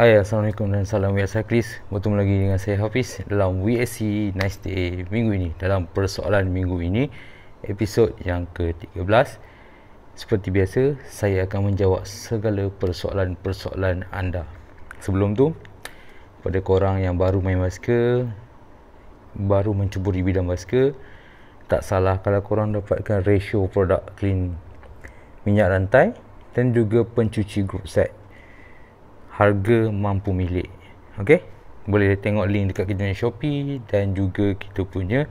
Hai Assalamualaikum dan salam WSI Chris Bertemu lagi dengan saya Hafiz dalam WSC Nice Day minggu ini Dalam persoalan minggu ini Episod yang ke-13 Seperti biasa saya akan menjawab segala persoalan-persoalan anda Sebelum tu Pada korang yang baru main basikal Baru mencuburi bidang basikal Tak salah kalau korang dapatkan ratio produk clean Minyak rantai dan juga pencuci group set harga mampu milik okey boleh tengok link dekat kita punya Shopee dan juga kita punya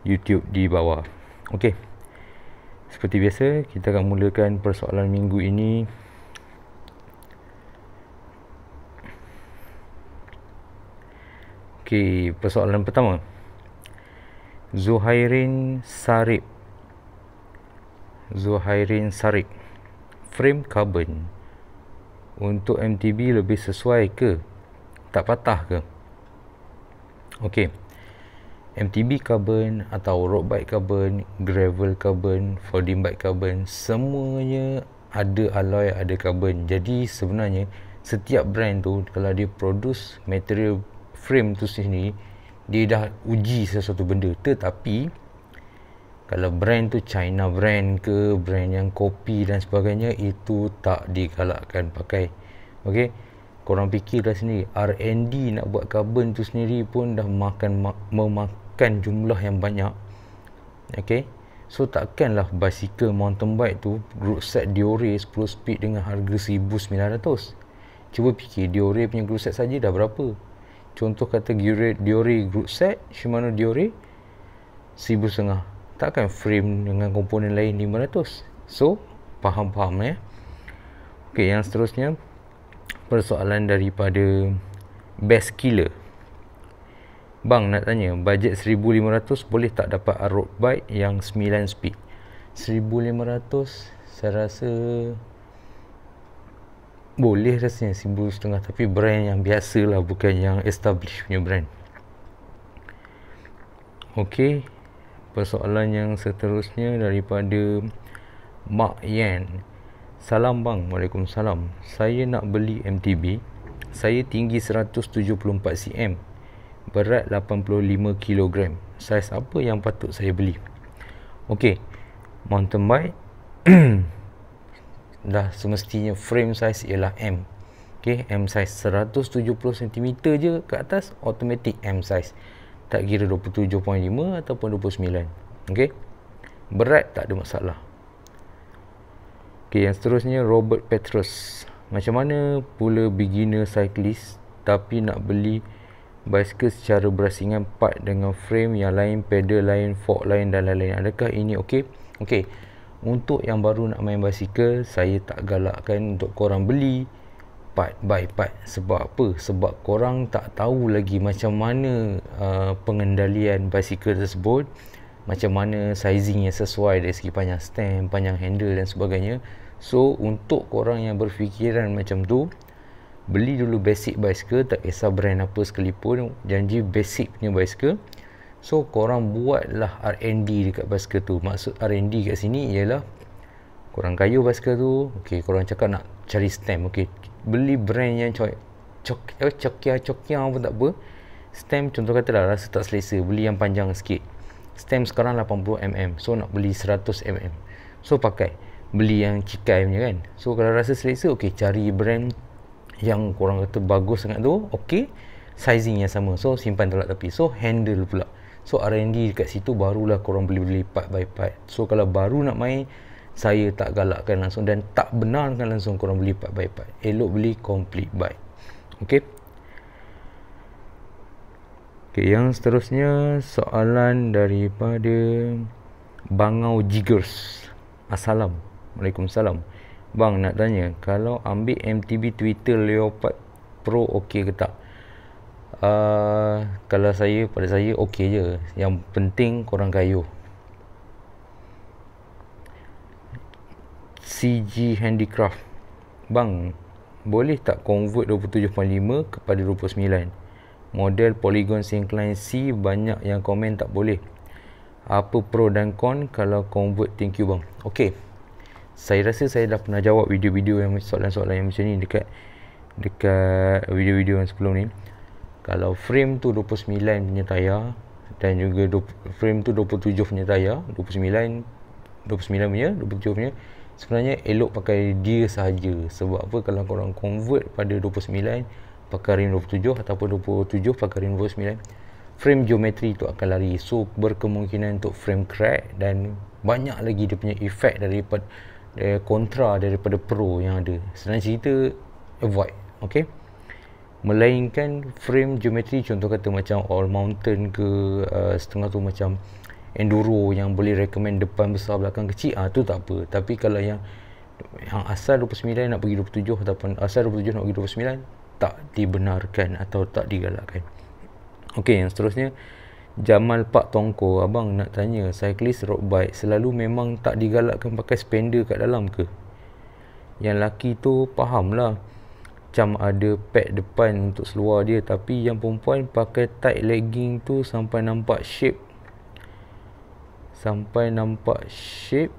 YouTube di bawah okey seperti biasa kita akan mulakan persoalan minggu ini okey persoalan pertama Zuhairin Sarip Zuhairin Sarip frame carbon untuk MTB lebih sesuai ke tak patah ke ok MTB carbon atau road bike carbon gravel carbon folding bike carbon semuanya ada alloy ada carbon jadi sebenarnya setiap brand tu kalau dia produce material frame tu sendiri dia dah uji sesuatu benda tetapi kalau brand tu China brand ke brand yang kopi dan sebagainya itu tak digalakkan pakai ok korang fikirlah sendiri R&D nak buat carbon tu sendiri pun dah makan memakan jumlah yang banyak ok so takkan lah basikal mountain bike tu group set Diore 10 speed dengan harga 1900 cuba fikir Diore punya group set saja dah berapa contoh kata Diore, Diore group set Shimano Diore 1500 takkan frame dengan komponen lain 500 so faham-faham ya eh? ok yang seterusnya persoalan daripada best killer bang nak tanya bajet 1500 boleh tak dapat road bike yang 9 speed 1500 saya rasa boleh rasanya simbol setengah tapi brand yang biasa lah bukan yang establish punya brand Okey, persoalan yang seterusnya daripada Mak Yan Salam bang, Waalaikumsalam Saya nak beli MTB Saya tinggi 174 cm Berat 85 kg Saiz apa yang patut saya beli? Okey, mountain bike Dah semestinya frame size ialah M Okay, M size 170 cm je ke atas Automatic M size tak kira 27.5 ataupun 29 okey berat tak ada masalah okey yang seterusnya Robert Petrus macam mana pula beginner cyclist tapi nak beli bicycle secara berasingan part dengan frame yang lain pedal lain fork lain dan lain-lain adakah ini okey okey untuk yang baru nak main basikal saya tak galakkan untuk korang beli part by part sebab apa sebab korang tak tahu lagi macam mana uh, pengendalian basikal tersebut macam mana sizing yang sesuai dari segi panjang stem panjang handle dan sebagainya so untuk korang yang berfikiran macam tu beli dulu basic bicycle tak kisah brand apa sekalipun janji basic punya bicycle so korang buatlah R&D dekat bicycle tu maksud R&D kat sini ialah korang kayu bicycle tu ok korang cakap nak cari stem ok beli brand yang coy cok ya cok eh, ya pun tak apa stem contoh kata lah rasa tak selesa beli yang panjang sikit stem sekarang 80mm so nak beli 100mm so pakai beli yang cikai punya kan so kalau rasa selesa okey cari brand yang kurang kata bagus sangat tu okey sizing yang sama so simpan tolak tepi so handle pula so R&D dekat situ barulah korang beli-beli part by part so kalau baru nak main saya tak galakkan langsung dan tak benarkan langsung korang beli part by part elok beli complete buy ok ok yang seterusnya soalan daripada bangau jiggers assalam Waalaikumsalam Bang nak tanya Kalau ambil MTB Twitter Leopard Pro Okey ke tak uh, Kalau saya Pada saya Okey je Yang penting Korang kayuh CG Handicraft Bang Boleh tak convert 27.5 kepada 29 Model Polygon Syncline C Banyak yang komen tak boleh Apa pro dan con Kalau convert thank you bang Okay Saya rasa saya dah pernah jawab video-video yang Soalan-soalan yang macam ni dekat Dekat video-video yang sebelum ni Kalau frame tu 29 punya tayar Dan juga frame tu 27 punya tayar 29 29 punya 27 punya sebenarnya elok pakai dia sahaja sebab apa kalau korang convert pada 29 pakai ring 27 ataupun 27 pakai ring 29 frame geometri tu akan lari so berkemungkinan untuk frame crack dan banyak lagi dia punya efek daripada eh, kontra daripada pro yang ada senang cerita avoid okay melainkan frame geometri contoh kata macam all mountain ke uh, setengah tu macam enduro yang boleh recommend depan besar belakang kecil ah tu tak apa tapi kalau yang yang asal 29 nak pergi 27 ataupun asal 27 nak pergi 29 tak dibenarkan atau tak digalakkan Okey, yang seterusnya Jamal Pak Tongko abang nak tanya cyclist road bike selalu memang tak digalakkan pakai spender kat dalam ke yang laki tu faham lah macam ada pad depan untuk seluar dia tapi yang perempuan pakai tight legging tu sampai nampak shape sampai nampak shape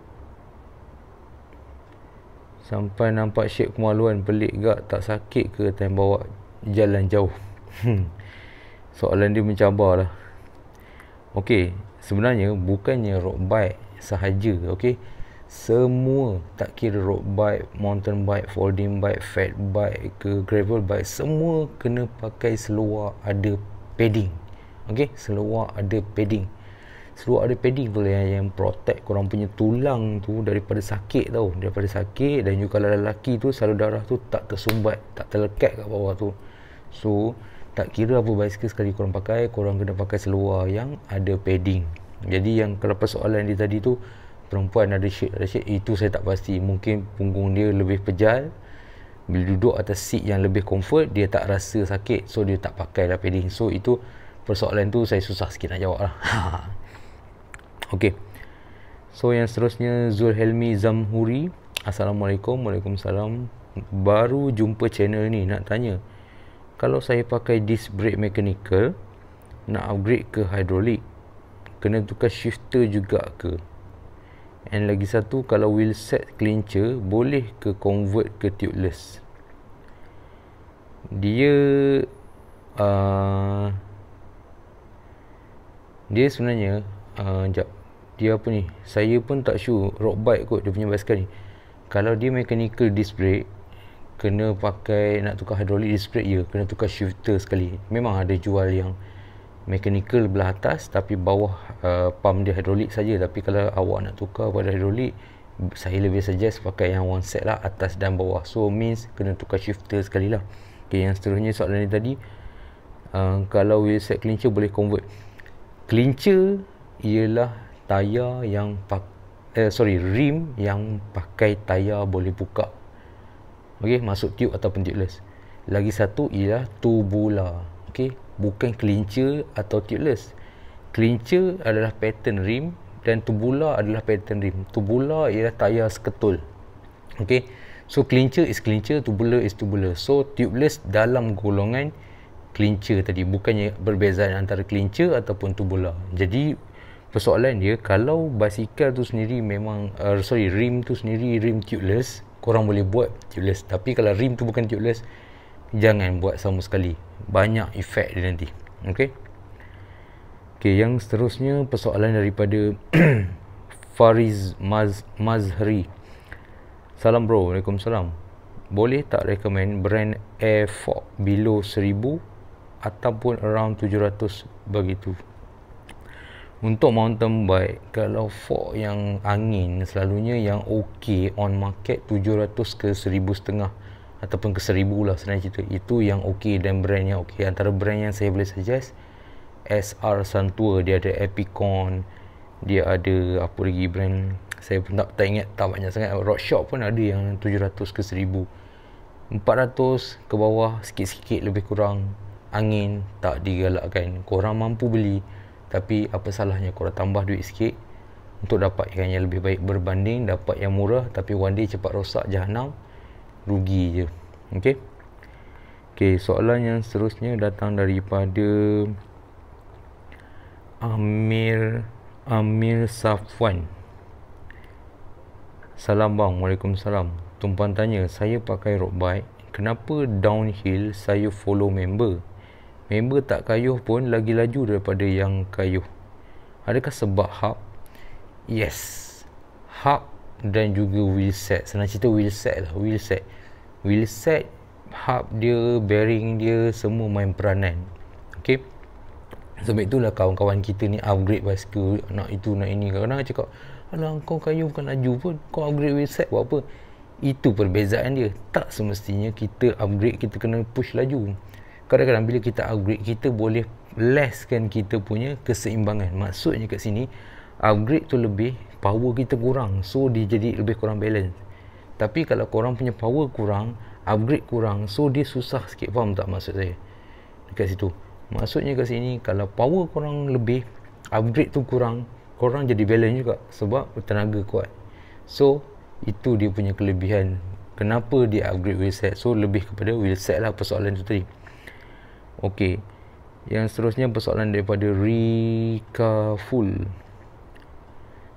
sampai nampak shape kemaluan pelik gak tak sakit ke time bawa jalan jauh hmm. soalan dia mencabar lah. okey sebenarnya bukannya road bike sahaja okey semua tak kira road bike mountain bike folding bike fat bike ke gravel bike semua kena pakai seluar ada padding okey seluar ada padding seluar ada padding tu lah yang, yang protect korang punya tulang tu daripada sakit tau daripada sakit dan juga kalau lelaki tu selalu darah tu tak tersumbat tak terlekat kat bawah tu so tak kira apa bicycle sekali korang pakai korang kena pakai seluar yang ada padding jadi yang kalau persoalan dia tadi tu perempuan ada shape ada shape itu saya tak pasti mungkin punggung dia lebih pejal bila duduk atas seat yang lebih comfort dia tak rasa sakit so dia tak pakai lah padding so itu persoalan tu saya susah sikit nak jawab lah Okey. So yang seterusnya Helmi Zamhuri. Assalamualaikum. Waalaikumsalam. Baru jumpa channel ni nak tanya. Kalau saya pakai disc brake mechanical nak upgrade ke hydraulic kena tukar shifter juga ke? And lagi satu kalau wheel set clincher boleh ke convert ke tubeless? Dia uh, dia sebenarnya uh, jap dia apa ni saya pun tak sure rock bike kot dia punya basikal ni kalau dia mechanical disc brake kena pakai nak tukar hydraulic disc brake ya kena tukar shifter sekali memang ada jual yang mechanical belah atas tapi bawah uh, pump dia hydraulic saja tapi kalau awak nak tukar pada hydraulic saya lebih suggest pakai yang one set lah atas dan bawah so means kena tukar shifter sekali lah ok yang seterusnya soalan ni tadi uh, kalau wheel set clincher boleh convert clincher ialah tayar yang pak eh, sorry rim yang pakai tayar boleh buka okey masuk tube atau tubeless lagi satu ialah tubula, okey bukan clincher atau tubeless clincher adalah pattern rim dan tubula adalah pattern rim Tubula ialah tayar seketul okey so clincher is clincher tubula is tubula. so tubeless dalam golongan clincher tadi bukannya berbeza antara clincher ataupun tubula. jadi persoalan dia kalau basikal tu sendiri memang uh, sorry rim tu sendiri rim tubeless korang boleh buat tubeless tapi kalau rim tu bukan tubeless jangan buat sama sekali banyak efek dia nanti ok ok yang seterusnya persoalan daripada Fariz Maz Mazhri salam bro Waalaikumsalam boleh tak recommend brand Air Fox below 1000 ataupun around 700 begitu untuk mountain bike kalau fork yang angin selalunya yang okay on market 700 ke 1000 setengah ataupun ke 1000 lah senang cerita itu yang okay dan brand yang okay antara brand yang saya boleh suggest SR Santua dia ada Epicon dia ada apa lagi brand saya pun tak, tak ingat tak banyak sangat Rockshop pun ada yang 700 ke 1000 400 ke bawah sikit-sikit lebih kurang angin tak digalakkan korang mampu beli tapi apa salahnya kau dah tambah duit sikit untuk dapat yang lebih baik berbanding dapat yang murah tapi one day cepat rosak jahanam rugi je Okey. Okey soalan yang seterusnya datang daripada Amir Amir Safwan Salam bang Waalaikumsalam Tumpuan tanya Saya pakai road bike Kenapa downhill Saya follow member member tak kayuh pun lagi laju daripada yang kayuh adakah sebab hub yes hub dan juga wheel set senang cerita wheel set lah wheel set wheel set hub dia bearing dia semua main peranan ok sebab itulah kawan-kawan kita ni upgrade bicycle nak itu nak ini kadang-kadang cakap alah kau kayuh bukan laju pun kau upgrade wheel set buat apa itu perbezaan dia tak semestinya kita upgrade kita kena push laju kadang-kadang bila kita upgrade kita boleh lesskan kita punya keseimbangan maksudnya kat sini upgrade tu lebih power kita kurang so dia jadi lebih kurang balance tapi kalau korang punya power kurang upgrade kurang so dia susah sikit faham tak maksud saya dekat situ maksudnya kat sini kalau power korang lebih upgrade tu kurang korang jadi balance juga sebab tenaga kuat so itu dia punya kelebihan kenapa dia upgrade wheelset so lebih kepada wheelset lah persoalan tu tadi Okey. Yang seterusnya persoalan daripada Rika Full.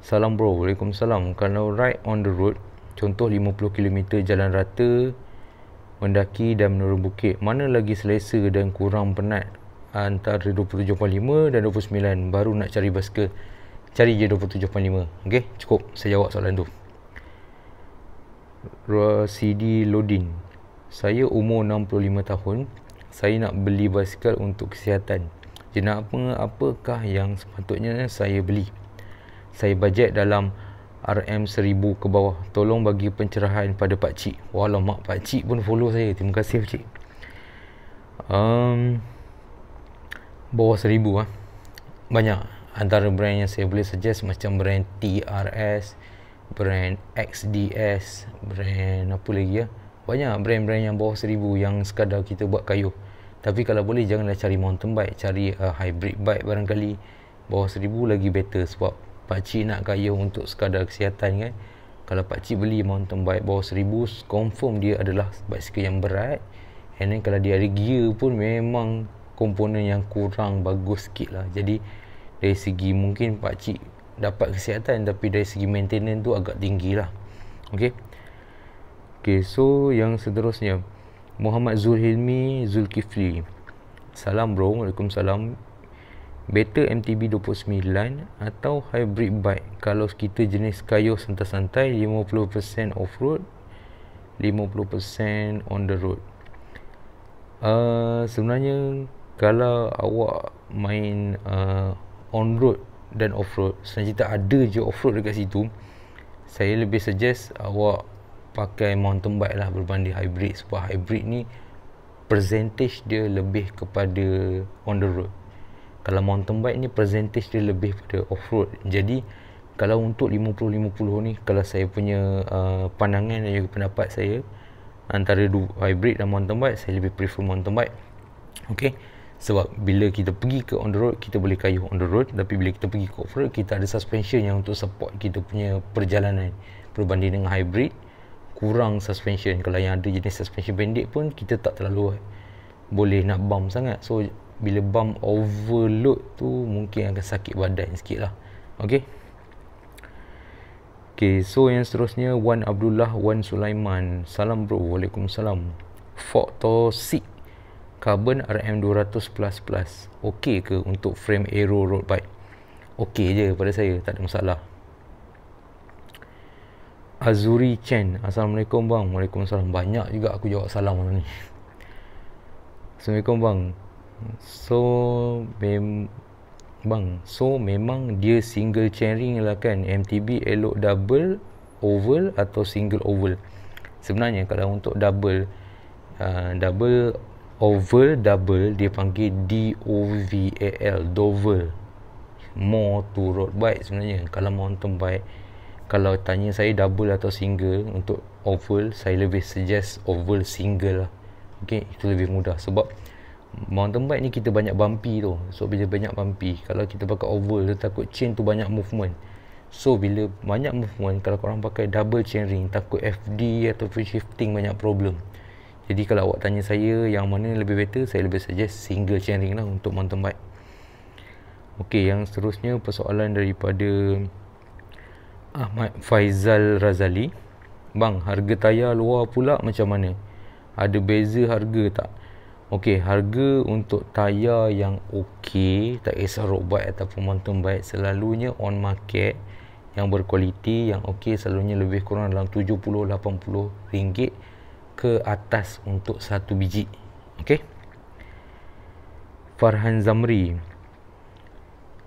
Salam bro. Waalaikumsalam. Kalau ride on the road, contoh 50 km jalan rata mendaki dan menurun bukit, mana lagi selesa dan kurang penat antara 27.5 dan 29 baru nak cari basikal? Cari je 27.5. Okey, cukup saya jawab soalan tu. Rosidi Lodin. Saya umur 65 tahun saya nak beli basikal untuk kesihatan. Kenapa apakah yang sepatutnya saya beli? Saya bajet dalam RM1000 ke bawah. Tolong bagi pencerahan pada pak cik. Walau mak pak cik pun follow saya. Terima kasih pak cik. Um, bawah 1000 ah. Banyak antara brand yang saya boleh suggest macam brand TRS, brand XDS, brand apa lagi ya? Banyak brand-brand yang bawah seribu yang sekadar kita buat kayuh tapi kalau boleh janganlah cari mountain bike cari uh, hybrid bike barangkali bawah seribu lagi better sebab pakcik nak kaya untuk sekadar kesihatan kan kalau pakcik beli mountain bike bawah seribu confirm dia adalah bicycle yang berat and then kalau dia ada gear pun memang komponen yang kurang bagus sikit lah jadi dari segi mungkin pakcik dapat kesihatan tapi dari segi maintenance tu agak tinggi lah ok ok so yang seterusnya Muhammad Zulhilmi Zulkifli Salam bro Waalaikumsalam Better MTB 29 Atau hybrid bike Kalau kita jenis kayu santai-santai 50% off-road 50% on the road uh, Sebenarnya Kalau awak main uh, On-road dan off-road Sebenarnya kita ada je off-road dekat situ Saya lebih suggest Awak pakai mountain bike lah berbanding hybrid sebab hybrid ni percentage dia lebih kepada on the road kalau mountain bike ni percentage dia lebih pada off road jadi kalau untuk 50-50 ni kalau saya punya uh, pandangan dan juga pendapat saya antara dua hybrid dan mountain bike saya lebih prefer mountain bike ok sebab bila kita pergi ke on the road kita boleh kayuh on the road tapi bila kita pergi ke off road kita ada suspension yang untuk support kita punya perjalanan berbanding dengan hybrid kurang suspension kalau yang ada jenis suspension pendek pun kita tak terlalu boleh nak bump sangat so bila bump overload tu mungkin akan sakit badan sikit lah ok ok so yang seterusnya Wan Abdullah Wan Sulaiman salam bro Waalaikumsalam fork toxic carbon RM200++ ok ke untuk frame aero road bike ok je pada saya tak ada masalah Azuri Chen Assalamualaikum bang Waalaikumsalam Banyak juga aku jawab salam malam ni Assalamualaikum bang So mem Bang So memang dia single chairing lah kan MTB elok double Oval atau single oval Sebenarnya kalau untuk double uh, Double Oval double Dia panggil D-O-V-A-L Dover More to road bike sebenarnya Kalau mountain bike kalau tanya saya double atau single untuk oval saya lebih suggest oval single lah ok itu lebih mudah sebab mountain bike ni kita banyak bumpy tu so bila banyak bumpy kalau kita pakai oval dia takut chain tu banyak movement so bila banyak movement kalau korang pakai double chain ring takut FD atau free shifting banyak problem jadi kalau awak tanya saya yang mana lebih better saya lebih suggest single chain ring lah untuk mountain bike ok yang seterusnya persoalan daripada Ahmad Faizal Razali Bang, harga tayar luar pula macam mana? Ada beza harga tak? Okey, harga untuk tayar yang okey Tak kisah robot ataupun mountain bike Selalunya on market Yang berkualiti, yang okey Selalunya lebih kurang dalam RM70-80 Ke atas untuk satu biji Okey Farhan Zamri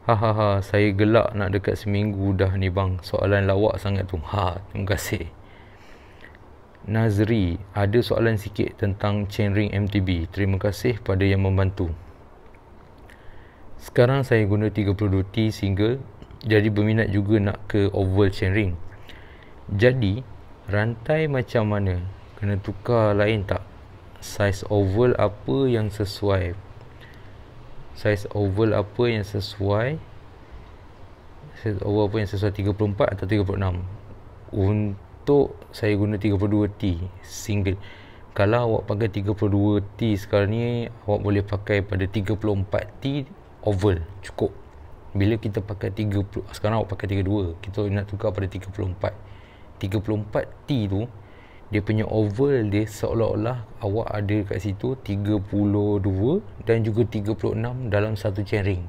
Hahaha, ha, ha, saya gelak nak dekat seminggu dah ni bang. Soalan lawak sangat tu. Ha, terima kasih. Nazri, ada soalan sikit tentang chainring MTB. Terima kasih pada yang membantu. Sekarang saya guna 32T single, jadi berminat juga nak ke oval chainring. Jadi, rantai macam mana? Kena tukar lain tak? Size oval apa yang sesuai? size oval apa yang sesuai size oval apa yang sesuai 34 atau 36 untuk saya guna 32T single kalau awak pakai 32T sekarang ni awak boleh pakai pada 34T oval cukup bila kita pakai 30 sekarang awak pakai 32 kita nak tukar pada 34 34T tu dia punya oval dia seolah-olah awak ada kat situ 32 dan juga 36 dalam satu chain ring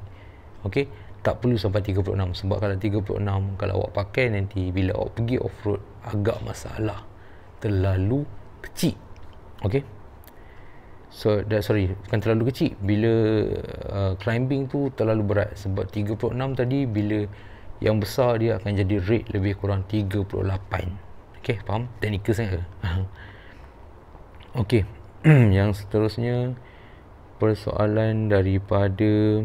tak perlu sampai 36 sebab kalau 36 kalau awak pakai nanti bila awak pergi off-road agak masalah terlalu kecil ok so that, sorry bukan terlalu kecil bila uh, climbing tu terlalu berat sebab 36 tadi bila yang besar dia akan jadi rate lebih kurang 38 Okay, faham? Teknikal sangat Okay Yang seterusnya Persoalan daripada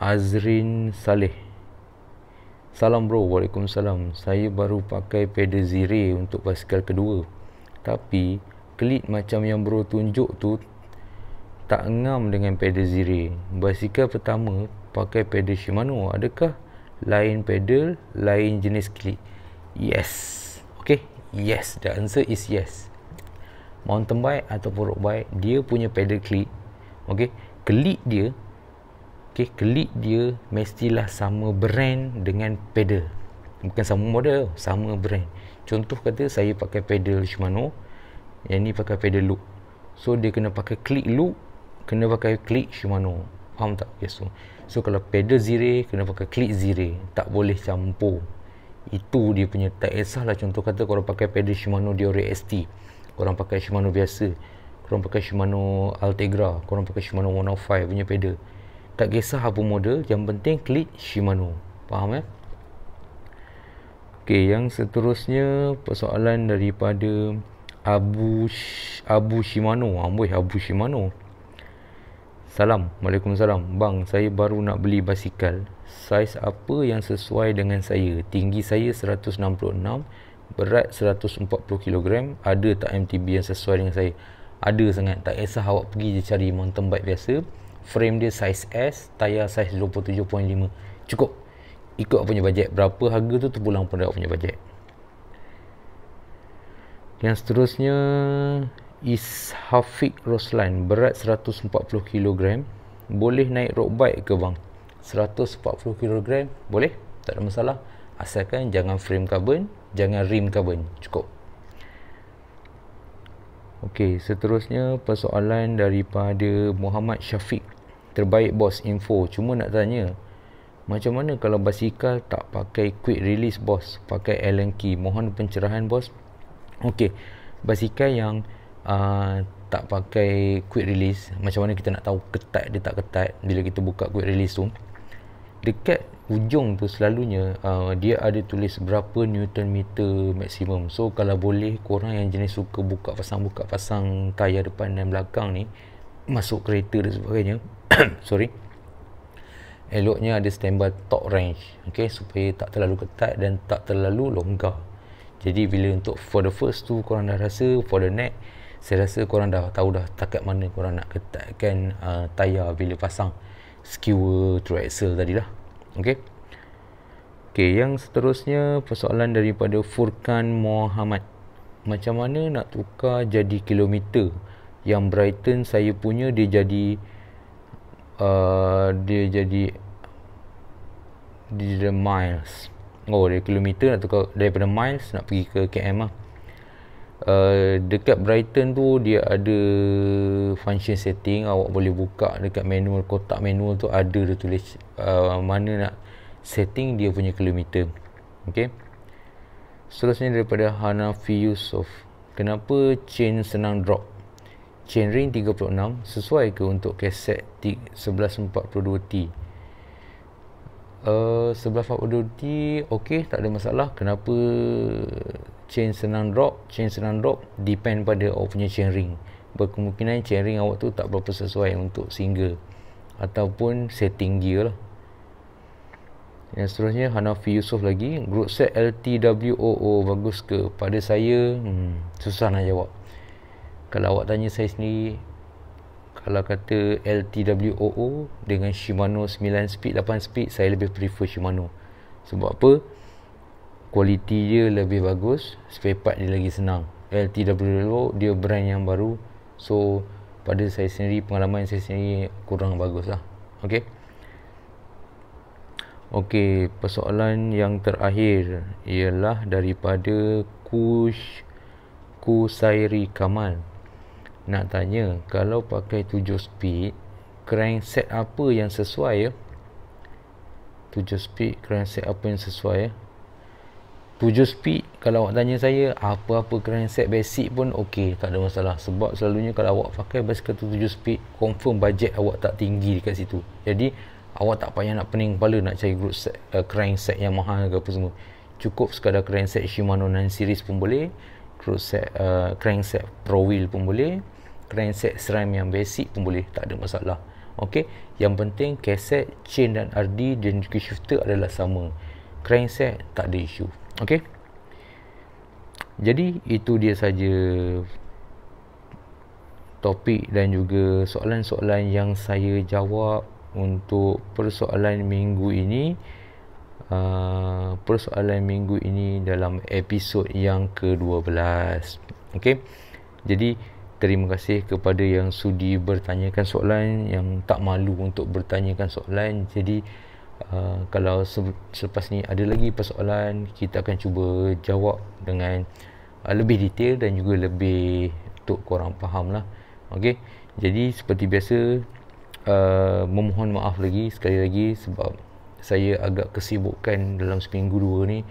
Azrin Saleh Salam bro, Waalaikumsalam Saya baru pakai pedal zire untuk basikal kedua Tapi Klit macam yang bro tunjuk tu Tak ngam dengan pedal zire Basikal pertama Pakai pedal Shimano Adakah lain pedal, lain jenis klit Yes Okay, yes. The answer is yes. Mountain bike ataupun road bike, dia punya pedal click. Okay, click dia. Okay, click dia mestilah sama brand dengan pedal. Bukan sama model, sama brand. Contoh kata saya pakai pedal Shimano. Yang ni pakai pedal loop. So, dia kena pakai click loop. Kena pakai click Shimano. Faham tak? Yes, so. so, kalau pedal zire, kena pakai click zire. Tak boleh campur itu dia punya tak esah lah contoh kata korang pakai pedal Shimano Diore ST korang pakai Shimano biasa korang pakai Shimano Altegra korang pakai Shimano 105 punya pedal tak kisah apa model yang penting klik Shimano faham eh Okay yang seterusnya persoalan daripada Abu Abu Shimano ah, Amboi Abu Shimano. Salam, salam, Bang, saya baru nak beli basikal. Saiz apa yang sesuai dengan saya? Tinggi saya 166, berat 140 kg. Ada tak MTB yang sesuai dengan saya? Ada sangat. Tak kisah awak pergi je cari mountain bike biasa. Frame dia saiz S, tayar saiz 27.5. Cukup. Ikut apa punya bajet. Berapa harga tu terpulang pada awak punya bajet. Yang seterusnya, Is Hafiq Roslan berat 140 kg boleh naik road bike ke bang? 140 kg boleh tak ada masalah asalkan jangan frame carbon jangan rim carbon cukup ok seterusnya persoalan daripada Muhammad Syafiq terbaik bos info cuma nak tanya macam mana kalau basikal tak pakai quick release bos pakai Allen key mohon pencerahan bos ok basikal yang uh, tak pakai quick release macam mana kita nak tahu ketat dia tak ketat bila kita buka quick release tu dekat hujung tu selalunya uh, dia ada tulis berapa newton meter maksimum so kalau boleh korang yang jenis suka buka pasang buka pasang tayar depan dan belakang ni masuk kereta dan sebagainya sorry eloknya ada standby top range okay, supaya tak terlalu ketat dan tak terlalu longgar jadi bila untuk for the first tu korang dah rasa for the next saya rasa korang dah tahu dah takat mana korang nak ketatkan uh, tayar bila pasang skewer through axle tadi lah Okay. Okay yang seterusnya persoalan daripada Furkan Mohamad macam mana nak tukar jadi kilometer yang Brighton saya punya dia jadi uh, dia jadi dia jadi miles oh dia kilometer nak tukar daripada miles nak pergi ke KM lah Uh, dekat Brighton tu dia ada function setting awak boleh buka dekat manual kotak manual tu ada dia tulis uh, mana nak setting dia punya kilometer okey seterusnya daripada Hana Fiusof kenapa chain senang drop chain ring 36 sesuai ke untuk keset 1142T Uh, sebelah 42T okey tak ada masalah kenapa chain senang drop chain senang drop depend pada awak punya chain ring berkemungkinan chain ring awak tu tak berapa sesuai untuk single ataupun setting gear lah yang seterusnya Hanafi Yusof lagi group set LTWOO bagus ke pada saya hmm, susah nak jawab kalau awak tanya saya sendiri kalau kata LTWOO dengan Shimano 9 speed 8 speed saya lebih prefer Shimano sebab apa kualiti dia lebih bagus spare part dia lagi senang LTW dia brand yang baru so pada saya sendiri pengalaman saya sendiri kurang bagus lah ok ok persoalan yang terakhir ialah daripada Kush Kusairi Kamal nak tanya kalau pakai 7 speed crank set apa yang sesuai ya 7 speed set apa yang sesuai ya? Tujuh speed kalau awak tanya saya apa-apa crankset basic pun okey tak ada masalah sebab selalunya kalau awak pakai basikal tu 7 speed confirm bajet awak tak tinggi dekat situ jadi awak tak payah nak pening kepala nak cari group set, uh, eh, crankset yang mahal ke apa semua cukup sekadar crankset Shimano 9 series pun boleh group set, uh, eh, crankset Pro Wheel pun boleh crankset SRAM yang basic pun boleh tak ada masalah Okey, yang penting cassette, chain dan RD dan juga shifter adalah sama. Crankset tak ada issue. Okey. Jadi itu dia saja topik dan juga soalan-soalan yang saya jawab untuk persoalan minggu ini. Uh, persoalan minggu ini dalam episod yang ke-12. Okey. Jadi terima kasih kepada yang sudi bertanyakan soalan, yang tak malu untuk bertanyakan soalan. Jadi Ah, kalau selepas ni ada lagi persoalan kita akan cuba jawab dengan uh, lebih detail dan juga lebih untuk korang faham lah ok jadi seperti biasa uh, memohon maaf lagi sekali lagi sebab saya agak kesibukan dalam seminggu dua ni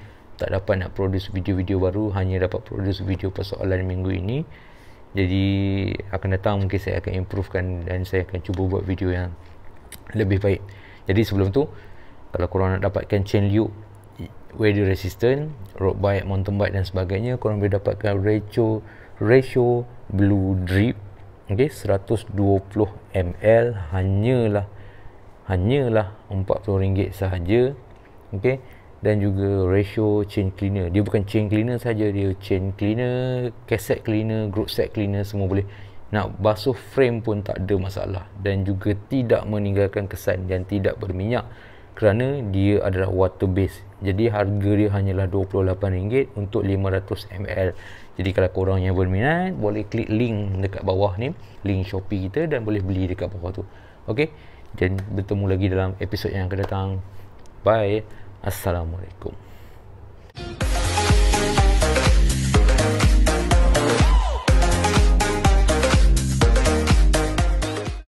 tak dapat nak produce video-video baru hanya dapat produce video persoalan minggu ini jadi akan datang mungkin saya akan improvekan dan saya akan cuba buat video yang lebih baik jadi sebelum tu kalau korang nak dapatkan chain loop weather resistant road bike mountain bike dan sebagainya korang boleh dapatkan ratio ratio blue drip ok 120 ml hanyalah hanyalah 40 ringgit sahaja ok dan juga ratio chain cleaner dia bukan chain cleaner saja dia chain cleaner cassette cleaner group set cleaner semua boleh nak basuh frame pun tak ada masalah dan juga tidak meninggalkan kesan dan tidak berminyak kerana dia adalah water base jadi harga dia hanyalah RM28 untuk 500ml jadi kalau korang yang berminat boleh klik link dekat bawah ni link Shopee kita dan boleh beli dekat bawah tu ok dan bertemu lagi dalam episod yang akan datang bye assalamualaikum thank you